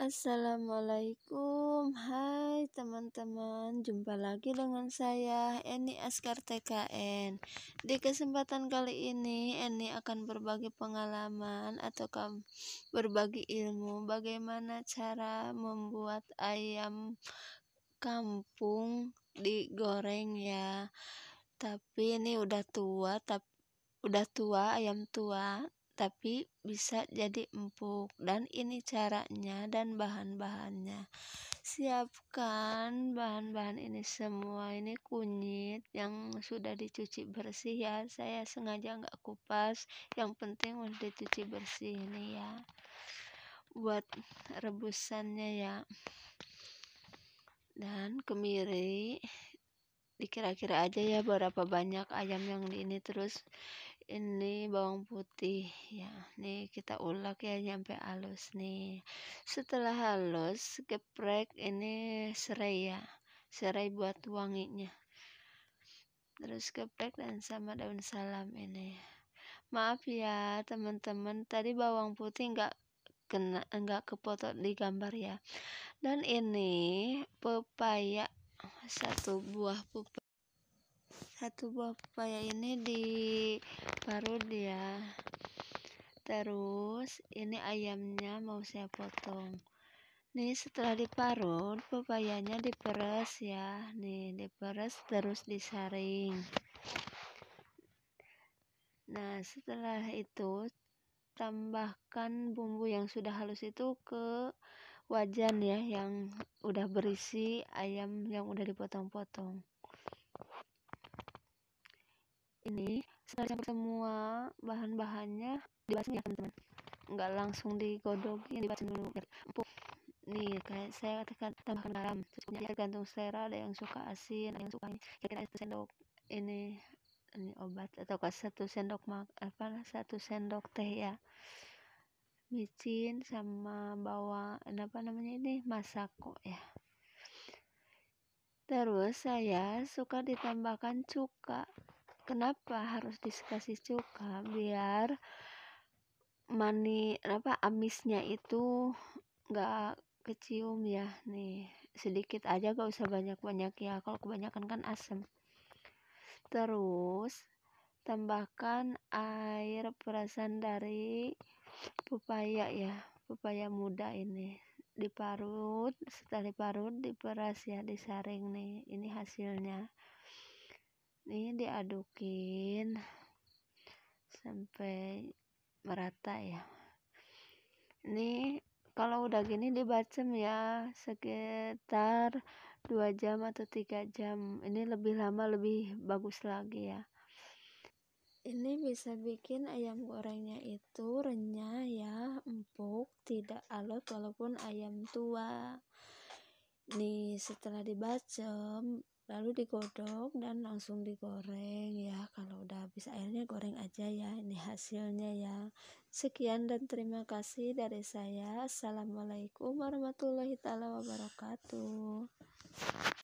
Assalamualaikum Hai teman-teman Jumpa lagi dengan saya Eni Askar TKN Di kesempatan kali ini Eni akan berbagi pengalaman Atau berbagi ilmu Bagaimana cara membuat ayam kampung digoreng ya Tapi ini udah tua tapi Udah tua ayam tua tapi bisa jadi empuk dan ini caranya dan bahan-bahannya siapkan bahan-bahan ini semua ini kunyit yang sudah dicuci bersih ya saya sengaja nggak kupas yang penting udah dicuci bersih ini ya buat rebusannya ya dan kemiri dikira-kira aja ya berapa banyak ayam yang di ini terus ini bawang putih ya nih kita ulek ya nyampe halus nih setelah halus geprek ini serai ya serai buat wanginya terus geprek dan sama daun salam ini maaf ya teman-teman tadi bawang putih enggak kena nggak kepotong di gambar ya dan ini pepaya satu buah pepaya satu buah pepaya ini diparut ya terus ini ayamnya mau saya potong nih setelah diparut pepayanya diperes ya nih diperes terus disaring nah setelah itu tambahkan bumbu yang sudah halus itu ke wajan ya yang udah berisi ayam yang udah dipotong-potong ini setelah campur semua bahan-bahannya dibasmi ya teman-teman nggak langsung digodokin dibasmi dulu empuk nih kayak saya katakan tambahkan garam cukupnya tergantung selera ada yang suka asin ada yang suka ini kira satu sendok ini ini obat atau satu sendok mak apa satu sendok teh ya micin sama bawa apa namanya ini masako ya terus saya suka ditambahkan cuka kenapa harus dikasih cuka biar mani apa amisnya itu nggak kecium ya nih sedikit aja gak usah banyak-banyak ya kalau kebanyakan kan asam terus tambahkan air perasan dari pepaya ya pepaya muda ini diparut setelah diparut diperas ya disaring nih ini hasilnya ini diadukin sampai merata ya ini kalau udah gini dibacem ya sekitar 2 jam atau 3 jam ini lebih lama lebih bagus lagi ya ini bisa bikin ayam gorengnya itu renyah ya empuk tidak alot walaupun ayam tua ini setelah dibacem lalu digodok dan langsung digoreng ya kalau udah habis airnya goreng aja ya ini hasilnya ya sekian dan terima kasih dari saya assalamualaikum warahmatullahi taala wabarakatuh